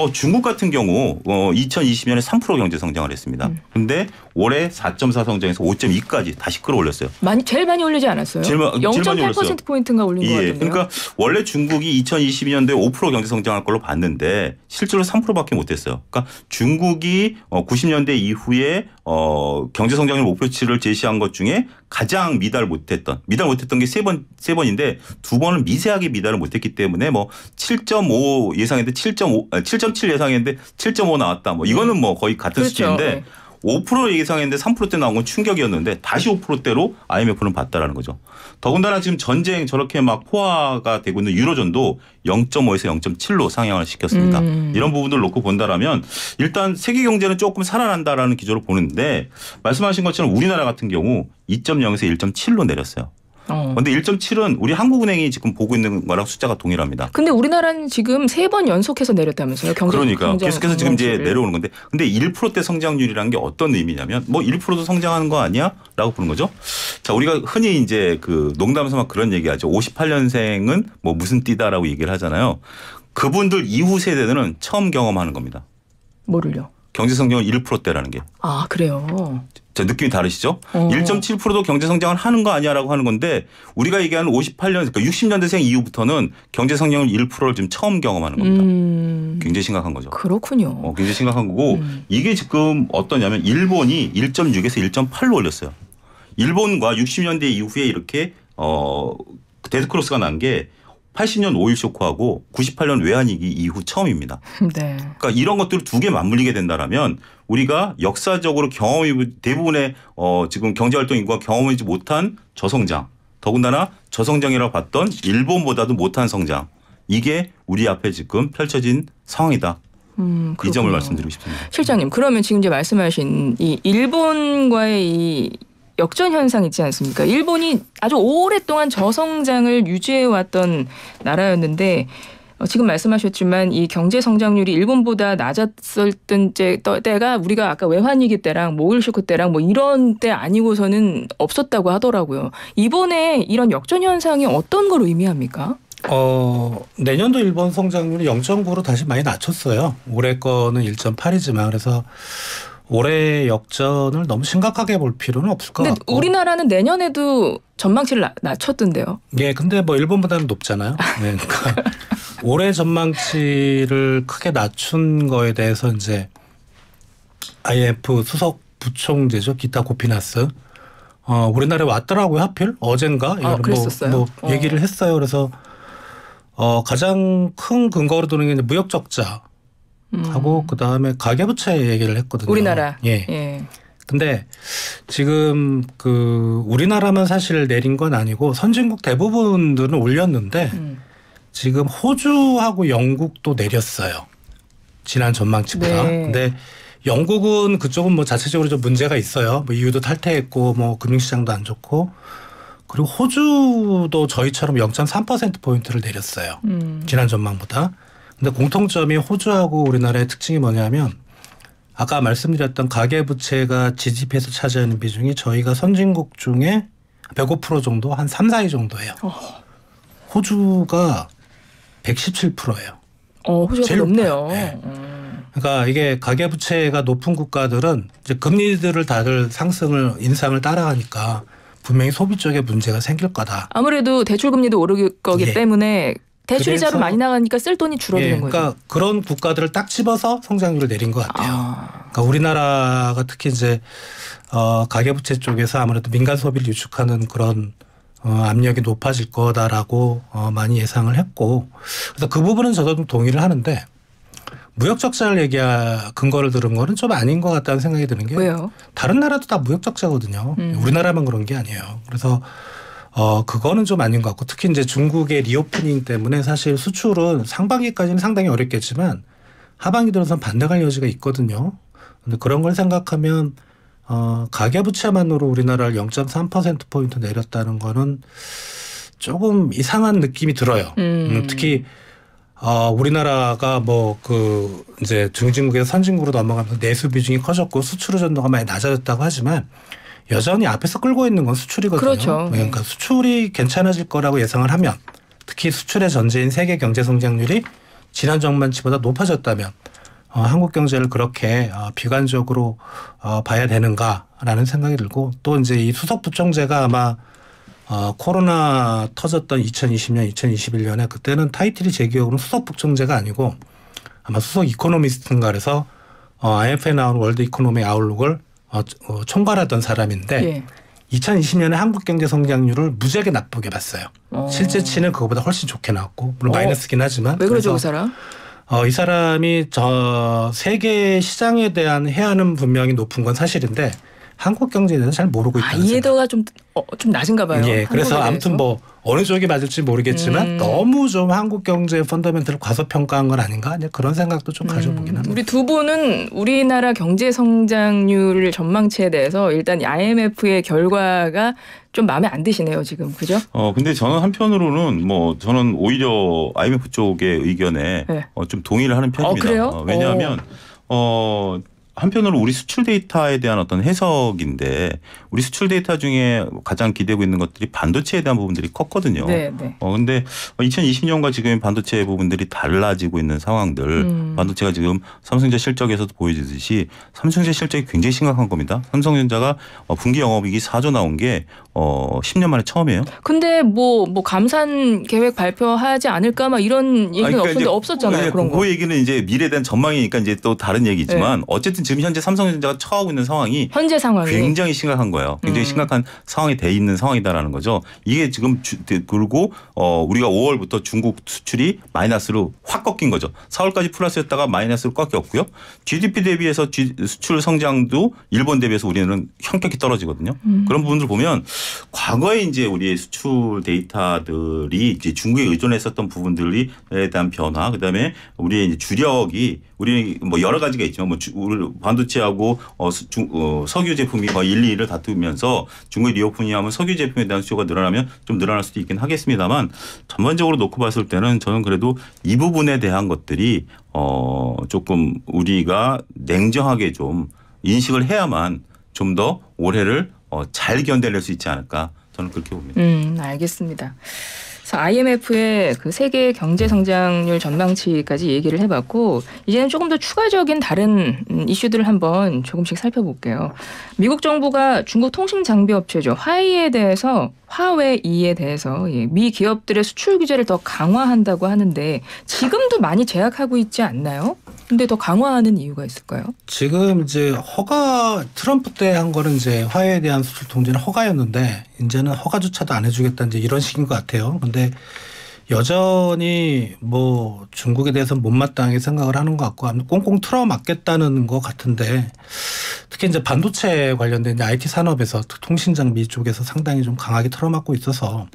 어, 중국 같은 경우 어, 2020년에 3% 경제 성장을 했습니다. 음. 근데 올해 4.4 성장에서 5.2까지 다시 끌어올렸어요. 많이 제일 많이 올리지 않았어요? 제일, 마, 0.8% 포인트인가 올린 예, 거예요. 그러니까 원래 중국이 2022년도에 5% 경제 성장할 걸로 봤는데 실제로 3%밖에 못했어요. 그러니까 중국이 90년대 어, 이후에 어, 경제 성장률 목표치를 제시한 것 중에 가장 미달 못했던 미달 못했던 게 세 번 세 번인데 두 번은 미세하게 미달을 못했기 때문에 뭐 7.5 예상했는데 7.5 7.7 아, 예상했는데 7.5 나왔다 뭐 이거는 뭐 거의 같은 그렇죠. 수치인데. 네. 5% 예상했는데 3%대 나온 건 충격이었는데 다시 5%대로 IMF는 봤다라는 거죠. 더군다나 지금 전쟁 저렇게 막 포화가 되고 있는 유로존도 0.5에서 0.7로 상향을 시켰습니다. 음. 이런 부분들 놓고 본다라면 일단 세계 경제는 조금 살아난다라는 기조로 보는데 말씀하신 것처럼 우리나라 같은 경우 2.0에서 1.7로 내렸어요. 어. 근데 1.7은 우리 한국은행이 지금 보고 있는 거랑 숫자가 동일합니다. 근데 우리나라는 지금 세 번 연속해서 내렸다면서요. 경제 그러니까 경제, 계속해서 지금 이제 내려오는 건데 근데 1%대 성장률이라는 게 어떤 의미냐면 뭐 1%도 성장하는 거 아니야라고 보는 거죠. 자, 우리가 흔히 이제 그 농담 삼아 그런 얘기하죠. 58년생은 뭐 무슨 띠다라고 얘기를 하잖아요. 그분들 이후 세대들은 처음 경험하는 겁니다. 뭐를요? 경제 성장률 1%대라는 게. 아, 그래요. 자, 느낌이 다르시죠? 오. 어. 1.7%도 경제 성장을 하는 거 아니야라고 하는 건데 우리가 얘기하는 58년 그러니까 60년대생 이후부터는 경제 성장률 1%를 지금 처음 경험하는 겁니다. 음. 굉장히 심각한 거죠. 그렇군요. 어, 굉장히 심각한 거고 음. 이게 지금 어떠냐면 일본이 1.6에서 1.8로 올렸어요. 일본과 60년대 이후에 이렇게 어 데드크로스가 난게 80년 오일 쇼크하고 98년 외환위기 이후 처음입니다. 네. 그러니까 이런 것들을 두 개 맞물리게 된다라면 우리가 역사적으로 경험이 대부분의 어 지금 경제활동 인구가 경험하지 못한 저성장, 더군다나 저성장이라고 봤던 일본보다도 못한 성장 이게 우리 앞에 지금 펼쳐진 상황이다. 음, 이 점을 말씀드리고 싶습니다. 실장님, 그러면 지금 이제 말씀하신 이 일본과의 이 역전 현상이지 않습니까? 일본이 아주 오랫동안 저성장을 유지해왔던 나라였는데 어, 지금 말씀하셨지만 이 경제 성장률이 일본보다 낮았을 때 때가 우리가 아까 외환위기 때랑 모일쇼크 때랑 뭐 이런 때 아니고서는 없었다고 하더라고요. 이번에 이런 역전 현상이 어떤 걸 의미합니까? 어, 내년도 일본 성장률이 0.9로 다시 많이 낮췄어요. 올해 거는 1.8이지만 그래서 올해 역전을 너무 심각하게 볼 필요는 없을 것 같고. 우리나라는 내년에도 전망치를 나, 낮췄던데요. 예, 근데 뭐 일본보다는 높잖아요. 네, 그러니까 올해 전망치를 크게 낮춘 거에 대해서 이제 IF 수석 부총재죠 기타 고피나스. 어, 우리나라에 왔더라고요 하필 어젠가 아, 뭐, 뭐 어. 얘기를 했어요. 그래서 어, 가장 큰 근거로 두는 게 무역 적자 하고 음. 그 다음에 가계부채 얘기를 했거든요. 우리나라. 예. 예. 근데 지금 그 우리나라만 사실 내린 건 아니고 선진국 대부분들은 올렸는데 음. 지금 호주하고 영국도 내렸어요. 지난 전망치보다. 네. 근데 영국은 그쪽은 뭐 자체적으로 좀 문제가 있어요. 뭐 이유도 탈퇴했고 뭐 금융시장도 안 좋고 그리고 호주도 저희처럼 0.3% 포인트를 내렸어요. 음. 지난 전망보다. 근데 공통점이 호주하고 우리나라의 특징이 뭐냐면 아까 말씀드렸던 가계부채가 GDP에서 차지하는 비중이 저희가 선진국 중에 105% 정도 한 3, 4위 정도예요. 어. 호주가 117%예요. 어, 호주가 제일 높네요. 네. 음. 그러니까 이게 가계부채가 높은 국가들은 이제 금리들을 다들 상승을 인상을 따라가니까 분명히 소비 쪽에 문제가 생길 거다. 아무래도 대출 금리도 오르기 거기 예. 때문에 대출이자로 많이 나가니까 쓸 돈이 예, 줄어드는 예, 그러니까 거죠. 그러니까 그런 국가들을 딱 집어서 성장률을 내린 것 같아요. 아. 그러니까 우리나라가 특히 이제 어, 가계부채 쪽에서 아무래도 민간 소비를 유축하는 그런 어, 압력이 높아질 거다라고 어, 많이 예상을 했고 그래서 그 부분은 저도 좀 동의를 하는데 무역 적자를 얘기할 근거를 들은 거는 좀 아닌 것 같다는 생각이 드는 게 왜요? 다른 나라도 다 무역 적자거든요. 음. 우리나라만 그런 게 아니에요. 그래서 어 그거는 좀 아닌 것 같고 특히 이제 중국의 리오프닝 때문에 사실 수출은 상반기까지는 상당히 어렵겠지만 하반기 들어선 반등할 여지가 있거든요. 근데 그런 걸 생각하면 어 가계부채만으로 우리나라를 0.3% 포인트 내렸다는 거는 조금 이상한 느낌이 들어요. 음. 음 특히 어, 우리나라가 뭐 그 이제 중진국에서 선진국으로 넘어가면서 내수 비중이 커졌고 수출 의전도가 많이 낮아졌다고 하지만 여전히 앞에서 끌고 있는 건 수출이거든요. 그렇죠. 네, 네. 그러니까 수출이 괜찮아질 거라고 예상을 하면 특히 수출의 전제인 세계 경제 성장률이 지난 정반치보다 높아졌다면 어, 한국 경제를 그렇게 어, 비관적으로 어, 봐야 되는가라는 생각이 들고 또 이제 이 수석 부총재가 아마 어, 코로나 터졌던 2020년, 2021년에 그때는 타이틀이 제 기억으로는 수석 부총재가 아니고 아마 수석 이코노미스트인가 그래서 어, IMF에 나온 월드 이코노미 아웃룩을 어, 어, 총괄하던 사람인데 예. 2020년에 한국 경제 성장률을 무지하게 나쁘게 봤어요. 어. 실제치는 그거보다 훨씬 좋게 나왔고 물론 어. 마이너스긴 하지만 왜 그러죠 그 사람? 어, 이 사람이 저 세계 시장에 대한 해안은 분명히 높은 건 사실인데 한국 경제에 대해서 잘 모르고 아, 있다는 아, 이해도가 좀좀 어, 좀 낮은가 봐요. 예, 그래서 아무튼 뭐 어느 쪽이 맞을지 모르겠지만 음. 너무 좀 한국 경제의 펀더멘털을 과소평가한 건 아닌가 그런 생각도 좀 음, 가져보긴 합니다. 우리 두 분은 우리나라 경제 성장률 전망치에 대해서 일단 IMF의 결과가 좀 마음에 안 드시네요 지금 그죠? 어 근데 저는 한편으로는 뭐 저는 오히려 IMF 쪽의 의견에 네. 어, 좀 동의를 하는 편입니다. 어, 그래요? 어, 왜냐하면 어, 어 한편으로 우리 수출 데이터에 대한 어떤 해석인데 우리 수출 데이터 중에 가장 기대고 있는 것들이 반도체에 대한 부분들이 컸거든요. 네, 네. 어 근데 2020년과 지금 반도체 부분들이 달라지고 있는 상황들 음. 반도체가 지금 삼성전자 실적에서도 보여지듯이 삼성전자 실적이 굉장히 심각한 겁니다. 삼성전자가 어, 분기 영업이익이 4조 나온 게 어, 10년 만에 처음이에요. 근데 뭐, 뭐, 감산 계획 발표하지 않을까 막 이런 얘기는 그러니까 없었는데 없었잖아요. 예, 그런 그 거. 그 얘기는 이제 미래에 대한 전망이니까 이제 또 다른 얘기지만 네. 어쨌든 지금 현재 삼성전자가 처하고 있는 상황이 현재 상황이 굉장히 심각한 거예요. 굉장히 음. 심각한 상황이 돼 있는 상황이다라는 거죠. 이게 지금 주, 그리고 어 우리가 5월부터 중국 수출이 마이너스로 확 꺾인 거죠. 4월까지 플러스였다가 마이너스로 꺾였고요. GDP 대비해서 수출 성장도 일본 대비해서 우리는 현격히 떨어지거든요. 음. 그런 부분들 보면 과거에 이제 우리의 수출 데이터들이 이제 중국에 의존했었던 부분들에 대한 변화, 그다음에 우리의 이제 주력이 우리 뭐 여러 가지가 있지만 뭐 주, 우리 반도체하고 어, 중, 어, 석유 제품이 거의 1, 2위를 다투면서 중국의 리오프닝 하면 석유 제품에 대한 수요가 늘어나면 좀 늘어날 수도 있긴 하겠습니다만 전반적으로 놓고 봤을 때는 저는 그래도 이 부분에 대한 것들이 어, 조금 우리가 냉정하게 좀 인식을 해야만 좀 더 올해를 어, 잘 견뎌낼 수 있지 않을까 저는 그렇게 봅니다. 음, 알겠습니다. 그래서 IMF의 그 세계 경제 성장률 전망치까지 얘기를 해봤고 이제는 조금 더 추가적인 다른 음, 이슈들을 한번 조금씩 살펴볼게요. 미국 정부가 중국 통신 장비 업체죠 화웨이에 대해서 화웨이에 대해서 예, 미 기업들의 수출 규제를 더 강화한다고 하는데 지금도 많이 제약하고 있지 않나요? 근데 더 강화하는 이유가 있을까요? 지금 이제 허가 트럼프 때 한 거는 이제 화해에 대한 수출 통제는 허가였는데 이제는 허가조차도 안 해주겠다 이제 이런 식인 것 같아요. 근데 여전히 뭐 중국에 대해서 못마땅하게 생각을 하는 것 같고 꽁꽁 틀어 맞겠다는 것 같은데 특히 이제 반도체 관련된 IT 산업에서 통신 장비 쪽에서 상당히 좀 강하게 틀어 맞고 있어서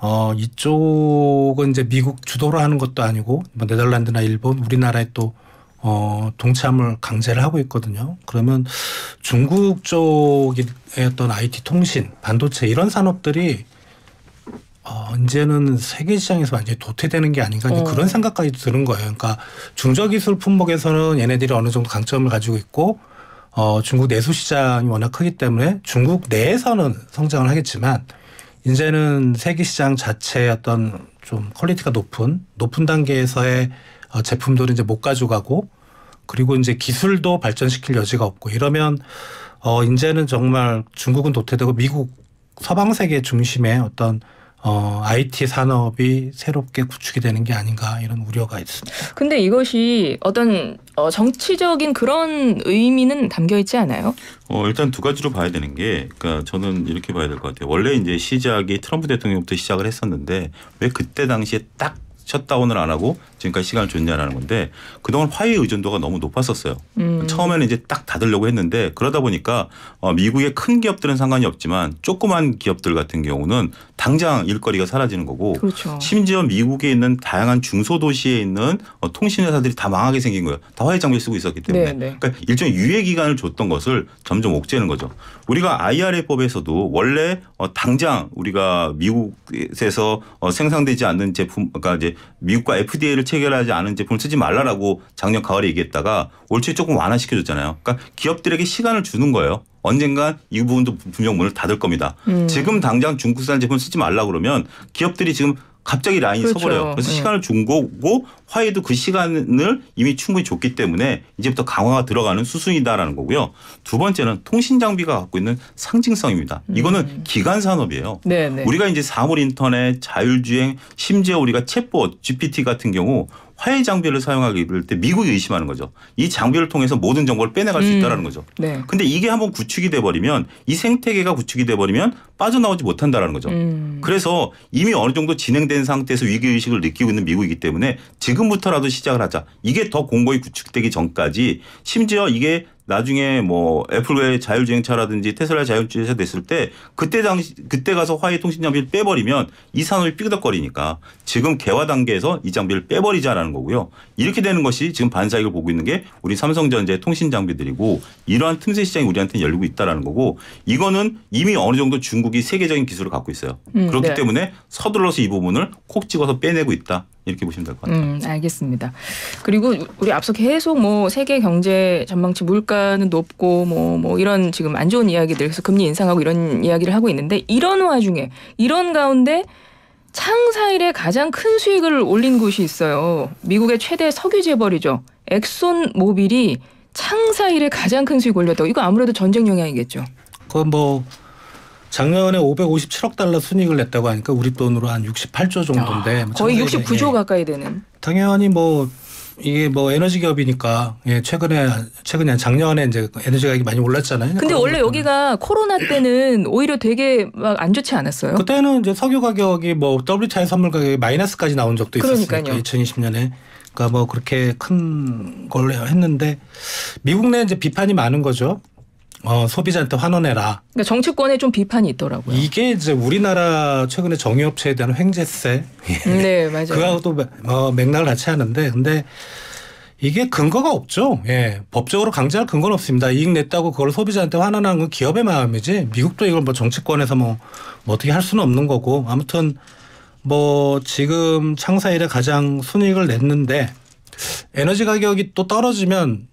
어, 이쪽은 이제 미국 주도로 하는 것도 아니고 뭐 네덜란드나 일본, 우리나라에 또 어, 동참을 강제를 하고 있거든요. 그러면 중국 쪽의 어떤 IT 통신, 반도체 이런 산업들이 어, 이제는 세계 시장에서 완전히 도태되는 게 아닌가 어. 그런 생각까지 드는 거예요. 그러니까 중저기술 품목에서는 얘네들이 어느 정도 강점을 가지고 있고 어, 중국 내수 시장이 워낙 크기 때문에 중국 내에서는 성장을 하겠지만 이제는 세계 시장 자체의 어떤 좀 퀄리티가 높은 높은 단계에서의 어, 제품들을 이제 못 가져가고 그리고 이제 기술도 발전시킬 여지가 없고 이러면 어 이제는 정말 중국은 도태되고 미국 서방 세계 중심의 어떤 어, IT 산업이 새롭게 구축이 되는 게 아닌가 이런 우려가 있습니다. 근데 이것이 어떤 어, 정치적인 그런 의미는 담겨 있지 않아요? 어, 일단 두 가지로 봐야 되는 게 그러니까 저는 이렇게 봐야 될 것 같아요. 원래 이제 시작이 트럼프 대통령부터 시작을 했었는데 왜 그때 당시에 딱 셧다운을 안 하고 지금까지 시간을 줬냐라는 건데 그동안 화해 의존도가 너무 높았었어요. 음. 처음에는 이제 딱 닫으려고 했는데 그러다 보니까 어, 미국의 큰 기업들은 상관이 없지만 조그만 기업들 같은 경우는 당장 일거리가 사라지는 거고 그렇죠. 심지어 미국에 있는 다양한 중소도시에 있는 어, 통신회사들이 다 망하게 생긴 거예요. 다 화해 장비를 쓰고 있었기 때문에 네네. 네. 그러니까 일종의 유예 기간을 줬던 것을 점점 옥죄는 거죠. 우리가 IRA법에서도 원래 어, 당장 우리가 미국에서 생산되지 않는 제품 그러니까 이제 미국과 FDA를 체결하지 않은 제품을 쓰지 말라라고 작년 가을에 얘기했다가 올초에 조금 완화시켜줬잖아요. 그러니까 기업들에게 시간을 주는 거예요. 언젠간 이 부분도 분명 문을 닫을 겁니다. 음. 지금 당장 중국산 제품 쓰지 말라 그러면 기업들이 지금 갑자기 라인이 그렇죠. 서버려요. 그래서 네. 시간을 준 거고 화해도 그 시간을 이미 충분히 줬기 때문에 이제부터 강화가 들어가는 수순이다라는 거고요. 두 번째는 통신 장비가 갖고 있는 상징성입니다. 음. 이거는 음. 기간 산업이에요. 네네. 네. 우리가 이제 사물 인터넷, 자율주행, 심지어 우리가 챗봇, GPT 같은 경우 화해 장비를 사용하게 될때 미국이 의심하는 거죠. 이 장비를 통해서 모든 정보를 빼내갈 수 음. 있다라는 거죠. 네. 근데 이게 한번 구축이 돼 버리면 이 생태계가 구축이 돼 버리면 빠져나오지 못한다라는 거죠. 음. 그래서 이미 어느 정도 진행된 상태에서 위기 의식을 느끼고 있는 미국이기 때문에 지금부터라도 시작을 하자. 이게 더 공고히 구축되기 전까지 심지어 이게 나중에 뭐 애플의 자율주행차라든지 테슬라 자율주행차 됐을 때 그때 당시 그때 가서 화해 통신 장비를 빼버리면 이 산업이 삐그덕거리니까 지금 개화 단계에서 이 장비를 빼버리자라는 거고요. 이렇게 되는 것이 지금 반사익을 보고 있는 게 우리 삼성전자의 통신 장비들이고 이러한 틈새 시장이 우리한테 는 열리고 있다라는 거고 이거는 이미 어느 정도 중국이 세계적인 기술을 갖고 있어요. 음, 그렇기 네. 때문에 서둘러서 이 부분을 콕 찍어서 빼내고 있다. 이렇게 보시면 될 것 같아요. 음, 알겠습니다. 그리고 우리 앞서 계속 뭐 세계 경제 전망치 물가는 높고 뭐뭐 뭐 이런 지금 안 좋은 이야기들 그래서 금리 인상하고 이런 이야기를 하고 있는데 이런 와중에 이런 가운데 창사일에 가장 큰 수익을 올린 곳이 있어요. 미국의 최대 석유 재벌이죠. 엑손 모빌이 창사일에 가장 큰 수익 올렸다고. 이거 아무래도 전쟁 영향이겠죠. 그뭐 작년에 557억 달러 순익을 냈다고 하니까 우리 돈으로 한 68조 정도인데 아, 뭐 거의 69조 예, 예. 가까이 되는. 당연히 뭐 이게 뭐 에너지 기업이니까 예, 최근에 최근에 작년에 이제 에너지 가격이 많이 올랐잖아요. 근데 원래 여기가 코로나 때는 오히려 되게 막 안 좋지 않았어요? 그때는 이제 석유 가격이 뭐 WTI 선물 가격이 마이너스까지 나온 적도 있었으니까 그러니까요. 2020년에 그러니까 뭐 그렇게 큰 걸로 했는데 미국 내 이제 비판이 많은 거죠. 어, 소비자한테 환원해라. 그러니까 정치권에 좀 비판이 있더라고요. 이게 이제 우리나라 최근에 정유업체에 대한 횡재세. 네, 맞아요. 그하고도 어, 맥락을 같이 하는데 근데 이게 근거가 없죠. 예. 법적으로 강제할 근거는 없습니다. 이익 냈다고 그걸 소비자한테 환원하는 건 기업의 마음이지 미국도 이걸 뭐 정치권에서 뭐, 뭐 어떻게 할 수는 없는 거고 아무튼 뭐 지금 창사 일에 가장 순이익을 냈는데 에너지 가격이 또 떨어지면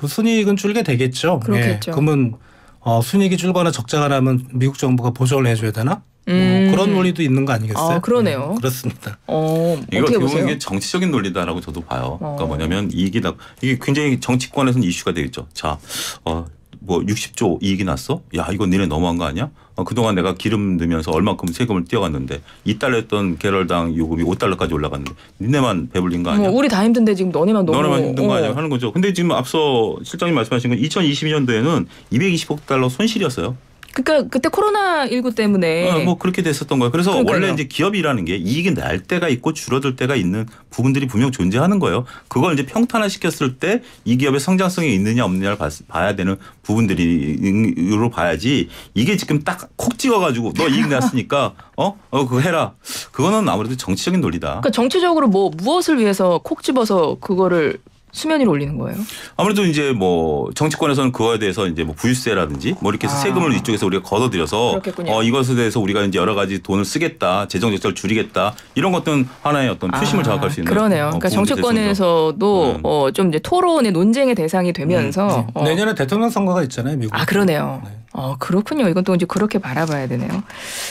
그 순이익은 줄게 되겠죠. 예. 그렇겠죠. 예. 그러면 어, 순이익이 줄거나 적자가 나면 미국 정부가 보조를 해줘야 되나? 뭐 음. 뭐 그런 논리도 있는 거 아니겠어요? 아, 그러네요. 음, 그렇습니다. 어, 이거 어떻게 보면 이게 정치적인 논리다라고 저도 봐요. 어. 그러니까 뭐냐면 이익이 나 이게 굉장히 정치권에서는 이슈가 되겠죠. 자, 어, 뭐 60조 이익이 났어? 야, 이거 니네 너무한 거 아니야? 어, 그동안 내가 기름 넣으면서 얼마큼 세금을 떼어갔는데 2달러 했던 개럴당 요금이 5달러까지 올라갔는데 니네만 배불린 거 아니야? 어, 우리 다 힘든데 지금 너네만 너무 너네만 힘든 거 어. 아니야 하는 거죠. 근데 지금 앞서 실장님 말씀하신 건 2022년도에는 220억 달러 손실이었어요. 그러니까 그때 코로나 19 때문에 어, 뭐 그렇게 됐었던 거예요. 그래서 그러니까요. 원래 이제 기업이라는 게 이익이 날 때가 있고 줄어들 때가 있는 부분들이 분명 존재하는 거예요. 그걸 이제 평탄화 시켰을 때 이 기업의 성장성이 있느냐 없느냐를 봐야 되는 부분들이로 봐야지 이게 지금 딱 콕 찍어가지고 너 이익 났으니까 어? 어 그거 해라. 그거는 아무래도 정치적인 논리다. 그러니까 정치적으로 뭐 무엇을 위해서 콕 집어서 그거를 수면 위로 올리는 거예요? 아무래도 이제 뭐 정치권에서는 그거에 대해서 이제 뭐 부유세라든지 뭐 이렇게 해서 아. 세금을 이쪽에서 우리가 걷어들여서 어, 이것에 대해서 우리가 이제 여러 가지 돈을 쓰겠다, 재정 적자를 줄이겠다 이런 것들은 하나의 어떤 표심을 아. 자극할 수 있는 그러네요. 어, 그러니까 정치권에서도 음. 어, 좀 이제 토론의 논쟁의 대상이 되면서 음. 음. 내년에 대통령 선거가 있잖아요, 미국. 아 그러네요. 네. 어, 그렇군요. 이건 또 이제 그렇게 바라봐야 되네요.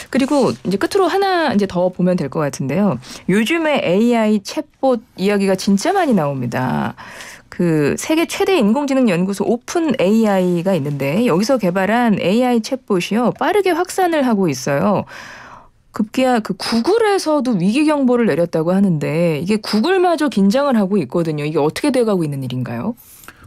그리고 이제 끝으로 하나 이제 더 보면 될 것 같은데요. 요즘에 AI 챗봇 이야기가 진짜 많이 나옵니다. 그 세계 최대 인공지능 연구소 오픈 AI가 있는데 여기서 개발한 AI 챗봇이요. 빠르게 확산을 하고 있어요. 급기야 그 구글에서도 위기 경보를 내렸다고 하는데 이게 구글마저 긴장을 하고 있거든요. 이게 어떻게 돼가고 있는 일인가요?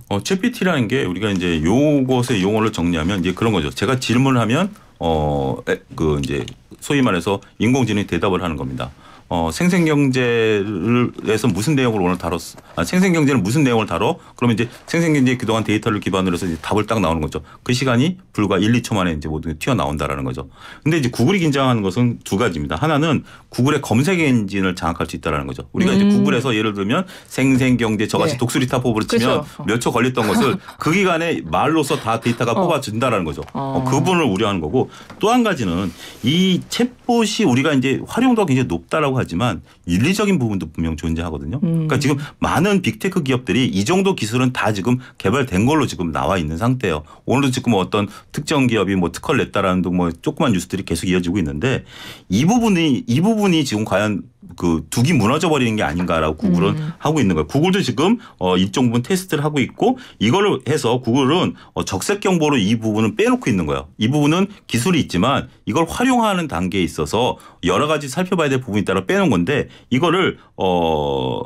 어, 챗피티라는게 우리가 이제 요것의 용어를 정리하면 이제 그런 거죠. 제가 질문하면 어, 그 이제 소위 말해서 인공지능이 대답을 하는 겁니다. 어, 생생경제에서 무슨 내용을 오늘 다뤘어? 아, 생생경제는 무슨 내용을 다뤄? 그러면 이제 생생경제 그동안 데이터를 기반으로 해서 답을 딱 나오는 거죠. 그 시간이 불과 1, 2초 만에 이제 모든 게 튀어나온다라는 거죠. 근데 이제 구글이 긴장하는 것은 두 가지입니다. 하나는 구글의 검색 엔진을 장악할 수 있다는 거죠. 우리가 음. 이제 구글에서 예를 들면 생생경제 저같이 네. 독수리 타법으로 치면 그렇죠. 어. 몇초 걸렸던 것을 그 기간에 말로서 다 데이터가 어. 뽑아준다라는 거죠. 어. 어. 그분을 우려하는 거고 또 한 가지는 이 챗봇이 우리가 이제 활용도가 굉장히 높다라고 하지만 윤리적인 부분도 분명 존재하거든요. 음. 그러니까 지금 많은 빅테크 기업들이 이 정도 기술은 다 지금 개발된 걸로 지금 나와 있는 상태예요. 오늘도 지금 어떤 특정 기업이 뭐 특허를 냈다라는 등뭐 조그만 뉴스들이 계속 이어지고 있는데 이 부분이 이 부분이 지금 과연 그 두기 무너져 버리는 게 아닌가라고 구글은 음. 하고 있는 거예요. 구글도 지금 어 일정 부분 테스트를 하고 있고 이걸 해서 구글은 어 적색 경보로 이 부분은 빼놓고 있는 거예요. 이 부분은 기술이 있지만 이걸 활용하는 단계에 있어서 여러 가지 살펴봐야 될 부분에 따라 빼놓은 건데 이거를 어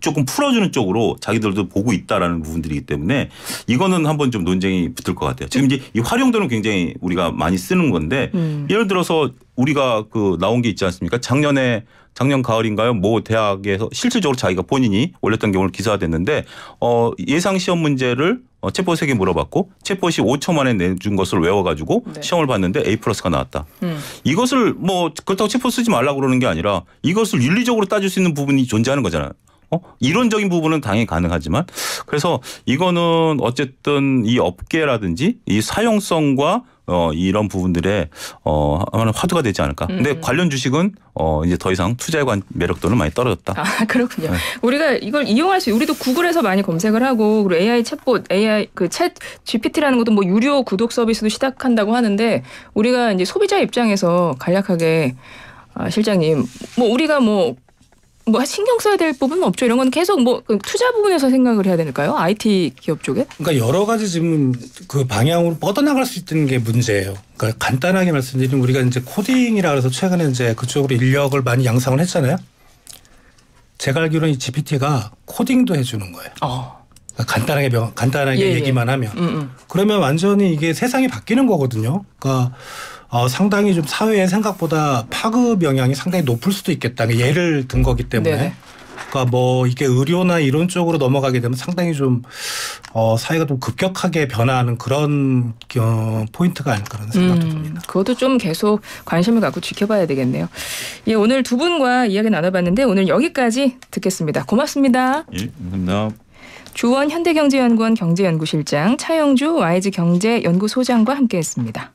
조금 풀어주는 쪽으로 자기들도 보고 있다라는 부분들이기 때문에 이거는 한번 좀 논쟁이 붙을 것 같아요. 지금 이제 이 활용도는 굉장히 우리가 많이 쓰는 건데 음. 예를 들어서 우리가 그 나온 게 있지 않습니까? 작년에 작년 가을인가요? 뭐 대학에서 실질적으로 자기가 본인이 올렸던 경우를 기사가됐는데 어, 예상 시험 문제를 어, 체포 세개 물어봤고 체포 시5천 만에 내준 것을 외워가지고 네. 시험을 봤는데 A 플러스가 나왔다. 음. 이것을 뭐 그렇다고 체포 쓰지 말라 고 그러는 게 아니라 이것을 윤리적으로 따질 수 있는 부분이 존재하는 거잖아요. 어? 이론적인 부분은 당연히 가능하지만 그래서 이거는 어쨌든 이 업계라든지 이 사용성과 어, 이런 부분들에 어, 아마 화두가 되지 않을까. 음. 근데 관련 주식은 어, 이제 더 이상 투자에 관 매력도는 많이 떨어졌다. 아, 그렇군요. 네. 우리가 이걸 이용할 수 우리도 구글에서 많이 검색을 하고 그리고 AI 챗봇, AI 그 챗 GPT라는 것도 뭐 유료 구독 서비스도 시작한다고 하는데 우리가 이제 소비자 입장에서 간략하게 아, 실장님, 뭐 우리가 뭐뭐 신경 써야 될 부분은 없죠. 이런 건 계속 뭐 그 투자 부분에서 생각을 해야 되니까요. IT 기업 쪽에. 그러니까 여러 가지 지금 그 방향으로 뻗어나갈 수 있는 게 문제예요. 그러니까 간단하게 말씀드리면 우리가 이제 코딩이라 그래서 최근에 이제 그쪽으로 인력을 많이 양성을 했잖아요. 제가 알기로는 이 GPT가 코딩도 해주는 거예요. 어. 그러니까 간단하게 명, 간단하게 예, 예. 얘기만 예. 하면 음, 음. 그러면 완전히 이게 세상이 바뀌는 거거든요. 그러니까 어, 상당히 좀 사회의 생각보다 파급 영향이 상당히 높을 수도 있겠다. 그 예를 든 거기 때문에. 네네. 그러니까 뭐 이게 의료나 이런 쪽으로 넘어가게 되면 상당히 좀 어, 사회가 좀 급격하게 변화하는 그런 어, 포인트가 아닐까 라는 생각도 음, 듭니다. 그것도 좀 계속 관심을 갖고 지켜봐야 되겠네요. 예, 오늘 두 분과 이야기 나눠봤는데 오늘 여기까지 듣겠습니다. 고맙습니다. 예, 감사합니다. 주원 현대경제연구원 경제연구실장 차영주 YG경제연구소장과 함께했습니다.